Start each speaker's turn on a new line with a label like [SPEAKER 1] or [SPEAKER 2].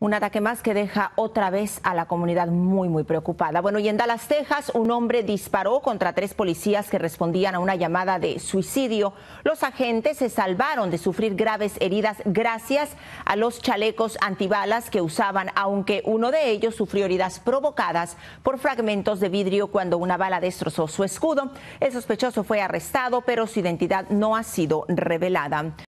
[SPEAKER 1] Un ataque más que deja otra vez a la comunidad muy, muy preocupada. Bueno, y en Dallas, Texas, un hombre disparó contra tres policías que respondían a una llamada de suicidio. Los agentes se salvaron de sufrir graves heridas gracias a los chalecos antibalas que usaban, aunque uno de ellos sufrió heridas provocadas por fragmentos de vidrio cuando una bala destrozó su escudo. El sospechoso fue arrestado, pero su identidad no ha sido revelada.